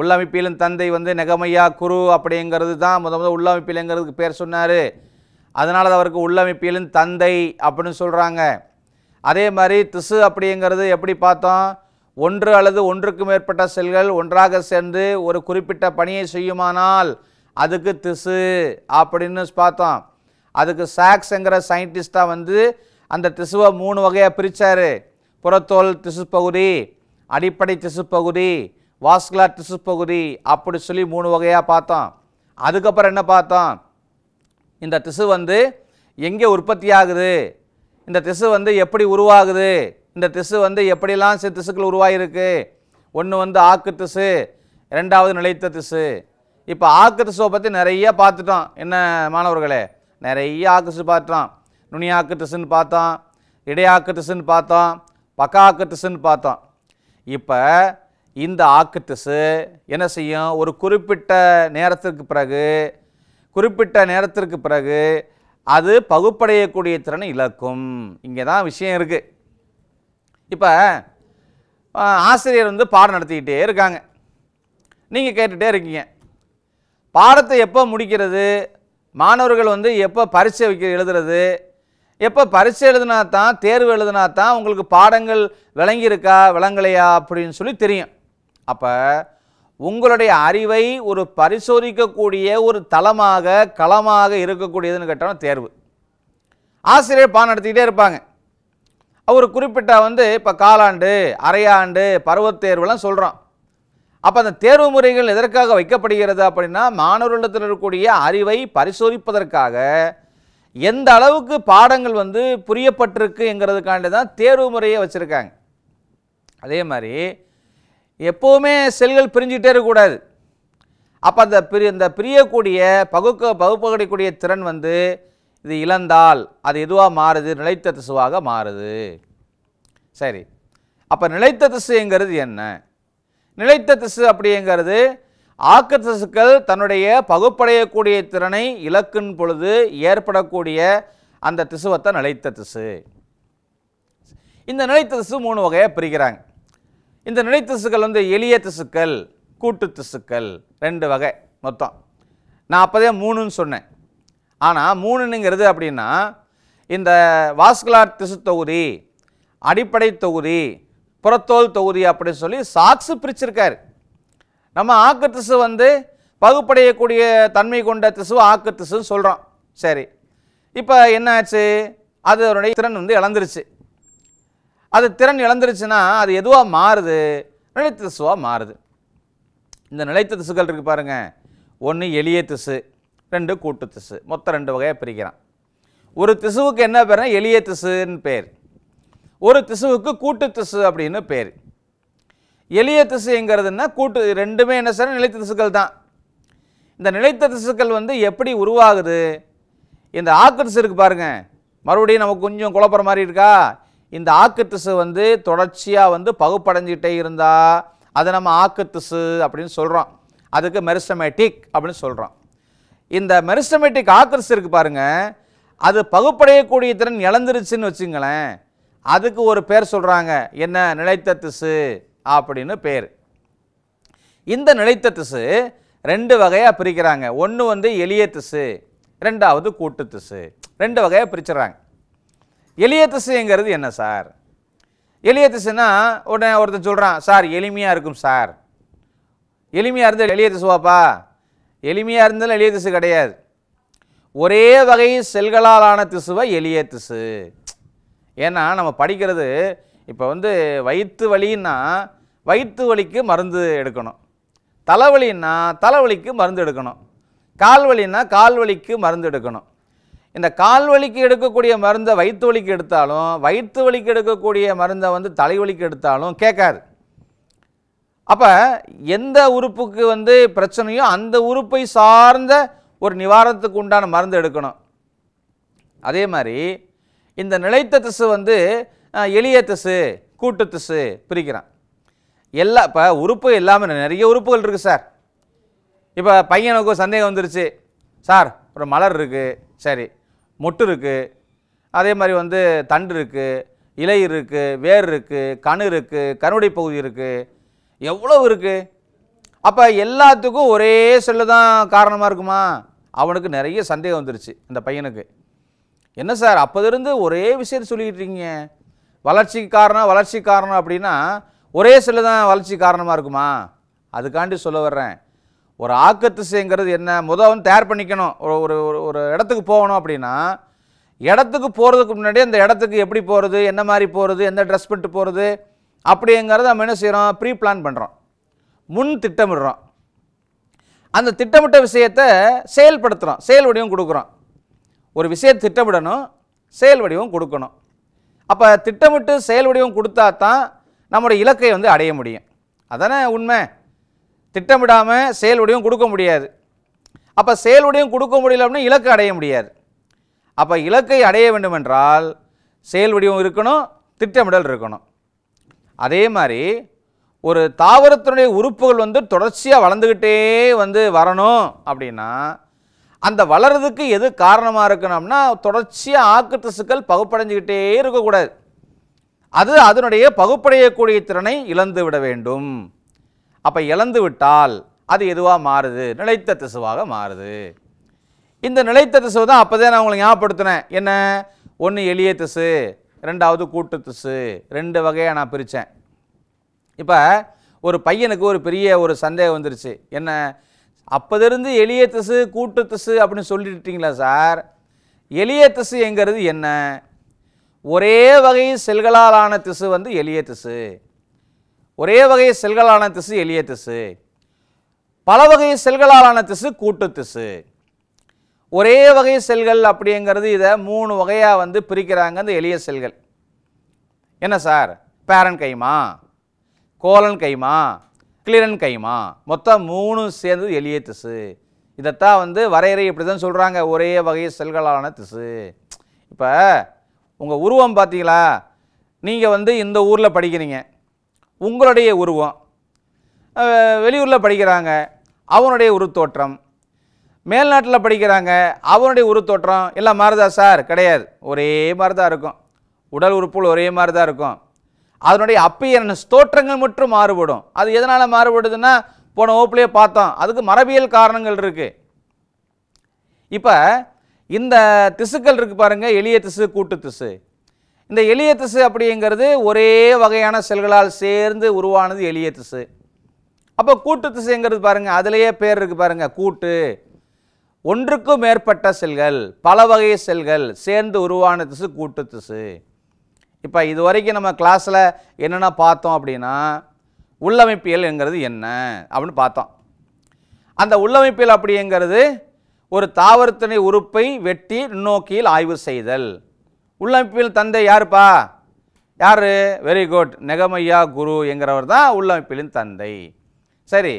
உள்ளமைப்பியலின் தந்தை வந்து நெகமையா குரு அப்படிங்கிறது தான் முத முத உள்ளமைப்பியலுங்கிறதுக்கு பேர் சொன்னார் அதனால் அவருக்கு உள்ளமைப்பியலின் தந்தை அப்படின்னு சொல்கிறாங்க அதே மாதிரி திசு அப்படிங்கிறது எப்படி பார்த்தோம் ஒன்று அல்லது ஒன்றுக்கு மேற்பட்ட செல்கள் ஒன்றாக சேர்ந்து ஒரு குறிப்பிட்ட பணியை செய்யுமானால் அதுக்கு திசு அப்படின்னு பார்த்தோம் அதுக்கு சாக்ஸ்ங்கிற சயின்டிஸ்டாக வந்து அந்த திசுவை மூணு வகையாக பிரித்தார் புறத்தோல் திசு பகுதி அடிப்படை திசு பகுதி வாஸ்குலார் திசு பகுதி அப்படி சொல்லி மூணு வகையாக பார்த்தோம் அதுக்கப்புறம் என்ன பார்த்தோம் இந்த திசு வந்து எங்கே உற்பத்தி ஆகுது இந்த திசு வந்து எப்படி உருவாகுது இந்த திசு வந்து எப்படிலாம் சில திசுக்கள் உருவாகிருக்கு ஒன்று வந்து ஆக்கு திசு ரெண்டாவது நிலைத்த திசு இப்போ ஆக்கிரசுவை பற்றி நிறைய பார்த்துட்டோம் என்ன மாணவர்களே நிறைய ஆக்கர்ஸ் பார்த்துட்டோம் நுனியாக்கர்ஸ்ன்னு பார்த்தோம் இடையாக்கர்ஸ்ன்னு பார்த்தோம் பக்கா ஆக்கர்ஸ்ன்னு பார்த்தோம் இப்போ இந்த ஆக்கர்ஸு என்ன செய்யும் ஒரு குறிப்பிட்ட நேரத்திற்கு பிறகு குறிப்பிட்ட நேரத்திற்கு பிறகு அது பகுப்படையக்கூடிய திறனை இழக்கும் இங்கே தான் விஷயம் இருக்குது இப்போ ஆசிரியர் வந்து பாடம் நடத்திக்கிட்டே இருக்காங்க நீங்கள் கேட்டுகிட்டே இருக்கீங்க பாடத்தை எப்போ முடிக்கிறது மாணவர்கள் வந்து எப்போ பரீட்சை வைக்க எழுதுறது எப்போ பரீட்சை எழுதுனா தான் தேர்வு எழுதுனா தான் உங்களுக்கு பாடங்கள் விளங்கியிருக்கா விளங்கலையா அப்படின்னு சொல்லி தெரியும் அப்போ உங்களுடைய அறிவை ஒரு பரிசோதிக்கக்கூடிய ஒரு தளமாக களமாக இருக்கக்கூடியதுன்னு கேட்டாலும் தேர்வு ஆசிரியர் பாடம் நடத்திக்கிட்டே இருப்பாங்க அவர் குறிப்பிட்ட வந்து இப்போ காலாண்டு அரையாண்டு பருவத்தேர்வுலாம் சொல்கிறோம் அப்போ அந்த தேர்வு முறைகள் எதற்காக வைக்கப்படுகிறது அப்படின்னா மாணவர்களிடத்தில் இருக்கக்கூடிய அறிவை பரிசோதிப்பதற்காக எந்த அளவுக்கு பாடங்கள் வந்து புரியப்பட்டிருக்குங்கிறதுக்காண்டி தான் தேர்வு முறையை வச்சுருக்காங்க அதே மாதிரி எப்போவுமே செல்கள் பிரிஞ்சிட்டே இருக்கக்கூடாது அப்போ அந்த பிரி இந்த பிரியக்கூடிய பகுக்க பகுப்பகடிக்கூடிய திறன் வந்து இது இழந்தால் அது எதுவாக மாறுது நிலைத்த திசுவாக மாறுது சரி அப்போ நிலைத்த திசுங்கிறது என்ன நிலைத்த திசு அப்படிங்கிறது ஆக்க திசுக்கள் தன்னுடைய பகுப்படையக்கூடிய திறனை இலக்குன் பொழுது ஏற்படக்கூடிய அந்த திசுவத்தை நிலைத்த திசு இந்த நிலைத்த திசு மூணு வகையாக பிரிக்கிறாங்க இந்த நிலைத்த திசுக்கள் வந்து எளிய திசுக்கள் கூட்டு திசுக்கள் ரெண்டு வகை மொத்தம் நான் அப்போதே மூணுன்னு சொன்னேன் ஆனால் மூணுனுங்கிறது அப்படின்னா இந்த வாஸ்குலார் திசு தொகுதி அடிப்படை தொகுதி புறத்தோல் தொகுதி அப்படின்னு சொல்லி சாக்ஸு பிரிச்சிருக்கார் நம்ம ஆக்கு திசு வந்து பகுப்படையக்கூடிய தன்மை கொண்ட திசு ஆக்கு திசுன்னு சொல்கிறோம் சரி இப்போ என்னாச்சு அது அதனுடைய திறன் வந்து இழந்துருச்சு அது திறன் இழந்துருச்சுன்னா அது எதுவாக மாறுது நிலைத்த திசுவாக மாறுது இந்த நிலைத்த திசுகள் இருக்குது பாருங்கள் ஒன்று எளிய திசு ரெண்டு கூட்டு திசு மொத்தம் ரெண்டு வகையாக பிரிக்கிறான் ஒரு திசுவுக்கு என்ன பேர்னா எளிய திசுன்னு பேர் ஒரு திசுவுக்கு கூட்டு திசு அப்படின்னு பேர் எளிய திசுங்கிறதுனா கூட்டு ரெண்டுமே என்ன சார் நிலைத்த திசுக்கள் தான் இந்த நிலைத்த திசுக்கள் வந்து எப்படி உருவாகுது இந்த ஆக்கு திசு இருக்குது பாருங்கள் மறுபடியும் நமக்கு கொஞ்சம் குழப்பிற மாதிரி இருக்கா இந்த ஆக்கு திசு வந்து தொடர்ச்சியாக வந்து பகுப்படைஞ்சிக்கிட்டே இருந்தால் அதை நம்ம ஆக்கு திசு அப்படின்னு சொல்கிறோம் அதுக்கு மெரிசமேட்டிக் அப்படின்னு சொல்கிறோம் இந்த மெரிசமேட்டிக் ஆக்கு திசு இருக்குது பாருங்கள் அது பகுப்படையக்கூடிய திறன் இழந்துருச்சுன்னு வச்சுங்களேன் அதுக்கு ஒரு பேர் சொல்கிறாங்க என்ன நிலைத்த திசு அப்படின்னு பேர் இந்த நிலைத்த திசு ரெண்டு வகையாக பிரிக்கிறாங்க ஒன்று வந்து எளிய திசு ரெண்டாவது கூட்டு திசு ரெண்டு வகையாக பிரிச்சுறாங்க எளிய திசுங்கிறது என்ன சார் எளிய திசுனா உடனே ஒருத்தர் சொல்கிறான் சார் எளிமையாக இருக்கும் சார் எளிமையாக இருந்தால் எளிய திசுவாப்பா எளிமையாக இருந்தாலும் எளிய திசு கிடையாது ஒரே வகை செல்களாலான திசுவை எளிய திசு ஏன்னா நம்ம படிக்கிறது இப்போ வந்து வயிற்று வலின்னா வயிற்று வலிக்கு மருந்து எடுக்கணும் தலைவலின்னா தலைவலிக்கு மருந்து எடுக்கணும் கால் வலின்னா கால் வலிக்கு மருந்து எடுக்கணும் இந்த கால் வலிக்கு எடுக்கக்கூடிய மருந்தை வயிற்று வலிக்கு எடுத்தாலும் வயிற்று வலிக்கு எடுக்கக்கூடிய மருந்தை வந்து தலைவலிக்கு எடுத்தாலும் கேட்காது அப்போ எந்த உறுப்புக்கு வந்து பிரச்சனையோ அந்த உறுப்பை சார்ந்த ஒரு நிவாரணத்துக்கு உண்டான மருந்து எடுக்கணும் அதே மாதிரி இந்த நிலைத்த திசு வந்து எளிய திசு கூட்டு திசு பிரிக்கிறான் எல்லா இப்போ உறுப்பு இல்லாமல் நிறைய உறுப்புகள் இருக்குது சார் இப்போ பையனுக்கு சந்தேகம் வந்துருச்சு சார் ஒரு மலர் இருக்குது சரி மொட்டு இருக்குது அதே மாதிரி வந்து தண்டு இருக்குது இலை இருக்குது வேர் இருக்குது கணு இருக்குது கருவடை பகுதி இருக்குது எவ்வளோ இருக்குது அப்போ எல்லாத்துக்கும் ஒரே செல்லு தான் காரணமாக இருக்குமா அவனுக்கு நிறைய சந்தேகம் வந்துருச்சு அந்த பையனுக்கு என்ன சார் அப்போதிருந்து ஒரே விஷயத்தை சொல்லிக்கிட்டு இருக்கீங்க வளர்ச்சிக்கு காரணம் வளர்ச்சி காரணம் அப்படின்னா ஒரே சில தான் வளர்ச்சி காரணமாக இருக்குமா அதுக்காண்டி சொல்ல வர்றேன் ஒரு ஆக்கத்திசைங்கிறது என்ன முதல் வந்து தயார் பண்ணிக்கணும் ஒரு ஒரு ஒரு இடத்துக்கு போகணும் அப்படின்னா இடத்துக்கு போகிறதுக்கு முன்னாடி அந்த இடத்துக்கு எப்படி போகிறது என்ன மாதிரி போகிறது எந்த ட்ரெஸ் பண்ணிட்டு போகிறது அப்படிங்கிறத நம்ம என்ன செய்கிறோம் ப்ரீ பிளான் பண்ணுறோம் முன் திட்டமிடுறோம் அந்த திட்டமிட்ட விஷயத்தை செயல்படுத்துகிறோம் செயல் வடிவம் கொடுக்குறோம் ஒரு விஷயத்தை திட்டமிடணும் செயல் வடிவம் கொடுக்கணும் அப்போ திட்டமிட்டு செயல் வடிவம் கொடுத்தா தான் நம்முடைய இலக்கை வந்து அடைய முடியும் அதானே உண்மை திட்டமிடாமல் செயல் வடிவம் கொடுக்க முடியாது அப்போ செயல் வடிவம் கொடுக்க முடியல அப்படின்னா இலக்கு அடைய முடியாது அப்போ இலக்கை அடைய வேண்டுமென்றால் செயல் வடிவம் இருக்கணும் திட்டமிடல் இருக்கணும் அதே மாதிரி ஒரு தாவரத்தினுடைய உறுப்புகள் வந்து தொடர்ச்சியாக வளர்ந்துக்கிட்டே வந்து வரணும் அப்படின்னா அந்த வளர்றதுக்கு எது காரணமாக இருக்கணும்னா தொடர்ச்சியாக ஆக்கு திசுக்கள் பகுப்படைஞ்சிக்கிட்டே இருக்கக்கூடாது அது அதனுடைய பகுப்படையக்கூடிய திறனை இழந்து விட வேண்டும் அப்போ இழந்து விட்டால் அது எதுவாக மாறுது நிலைத்த திசுவாக மாறுது இந்த நிலைத்த திசு தான் அப்போ தான் நான் உங்களை ஞாபகப்படுத்தினேன் என்ன ஒன்று எளிய திசு ரெண்டாவது கூட்டு திசு ரெண்டு வகையாக நான் பிரித்தேன் இப்போ ஒரு பையனுக்கு ஒரு பெரிய ஒரு சந்தேகம் வந்துருச்சு என்ன அப்போதிருந்து எளிய திசு கூட்டு திசு அப்படின்னு சொல்லிட்டீங்களா சார் எளிய எங்கிறது என்ன ஒரே வகை செல்களாலான திசு வந்து எளிய திசு ஒரே வகை செல்களான திசு எளிய திசு பல வகை செல்களாலான திசு கூட்டு திசு ஒரே வகை செல்கள் அப்படிங்கிறது இதை மூணு வகையாக வந்து பிரிக்கிறாங்க அந்த எளிய செல்கள் என்ன சார் பேரன் கைமா கோலன் கைமா கிளிரன் கைமா மொத்தம் மூணு சேர்ந்தது எளிய திசு இதைத்தான் வந்து வரையறை இப்படி தான் சொல்கிறாங்க ஒரே வகை செல்களாலான திசு இப்போ உங்கள் உருவம் பார்த்தீங்களா நீங்கள் வந்து இந்த ஊரில் படிக்கிறீங்க உங்களுடைய உருவம் வெளியூரில் படிக்கிறாங்க அவனுடைய உருத்தோற்றம் மேல்நாட்டில் படிக்கிறாங்க அவனுடைய உருத்தோற்றம் எல்லாம் மாறுதா சார் கிடையாது ஒரே மாதிரி தான் இருக்கும் உடல் உறுப்புகள் ஒரே மாதிரி தான் இருக்கும் அதனுடைய அப்பியரன்ஸ் தோற்றங்கள் மட்டும் மாறுபடும் அது எதனால் மாறுபடுதுன்னா போன ஓப்பிலேயே பார்த்தோம் அதுக்கு மரபியல் காரணங்கள் இருக்குது இப்போ இந்த திசுக்கள் இருக்குது பாருங்கள் எளிய திசு கூட்டு திசு இந்த எளிய திசு அப்படிங்கிறது ஒரே வகையான செல்களால் சேர்ந்து உருவானது எளிய திசு அப்போ கூட்டு திசுங்கிறது பாருங்கள் அதுலேயே பேர் இருக்குது பாருங்கள் கூட்டு ஒன்றுக்கும் மேற்பட்ட செல்கள் பல வகை செல்கள் சேர்ந்து உருவான திசு கூட்டு திசு இப்போ இது வரைக்கும் நம்ம கிளாஸில் என்னென்ன பார்த்தோம் அப்படின்னா உள்ளமைப்பியல்ங்கிறது என்ன அப்படின்னு பார்த்தோம் அந்த உள்ளமைப்பியல் அப்படிங்கிறது ஒரு தாவரத்தினை உறுப்பை வெட்டி நுண்ணோக்கியில் ஆய்வு செய்தல் உள்ளமைப்பியல் தந்தை யாருப்பா யார் வெரி குட் நெகமையா குரு என்கிறவர் தான் உள்ளமைப்பிலின் தந்தை சரி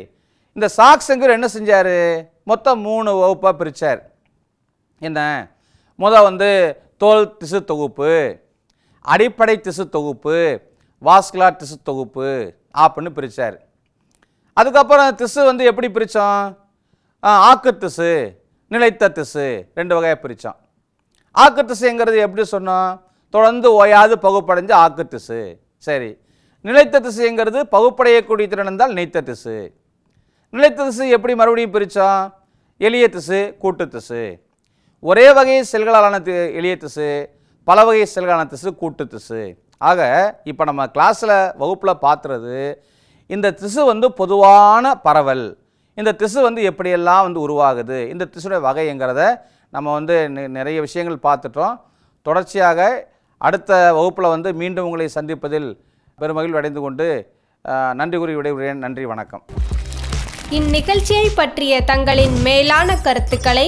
இந்த சாக்ஸுங்கிற என்ன செஞ்சார் மொத்தம் மூணு வகுப்பாக பிரித்தார் என்ன முதல் வந்து தோல் திசு தொகுப்பு அடிப்படை திசு தொகுப்பு வாஸ்குலார் திசு தொகுப்பு அப்படின்னு பிரித்தார் அதுக்கப்புறம் திசு வந்து எப்படி பிரித்தோம் ஆக்கு திசு நிலைத்த திசு ரெண்டு வகையாக பிரித்தோம் ஆக்கு திசுங்கிறது எப்படி சொன்னோம் தொடர்ந்து ஓயாது பகுப்படைஞ்சு ஆக்கு திசு சரி நிலைத்த திசுங்கிறது பகுப்படையக்கூடிய திறன் இருந்தால் நீத்த திசு நிலைத்த திசு எப்படி மறுபடியும் பிரித்தோம் எளிய திசு கூட்டு திசு ஒரே வகை செல்களாலான எளிய திசு பல வகை செல்கான திசு கூட்டு திசு ஆக இப்போ நம்ம கிளாஸில் வகுப்பில் பார்த்துறது இந்த திசு வந்து பொதுவான பரவல் இந்த திசு வந்து எப்படியெல்லாம் வந்து உருவாகுது இந்த திசுடைய வகைங்கிறத நம்ம வந்து நிறைய விஷயங்கள் பார்த்துட்டோம் தொடர்ச்சியாக அடுத்த வகுப்பில் வந்து மீண்டும் உங்களை சந்திப்பதில் பெருமகிழ்வு அடைந்து கொண்டு நன்றி கூறி விடைபெறுகிறேன் நன்றி வணக்கம் இந்நிகழ்ச்சியை பற்றிய தங்களின் மேலான கருத்துக்களை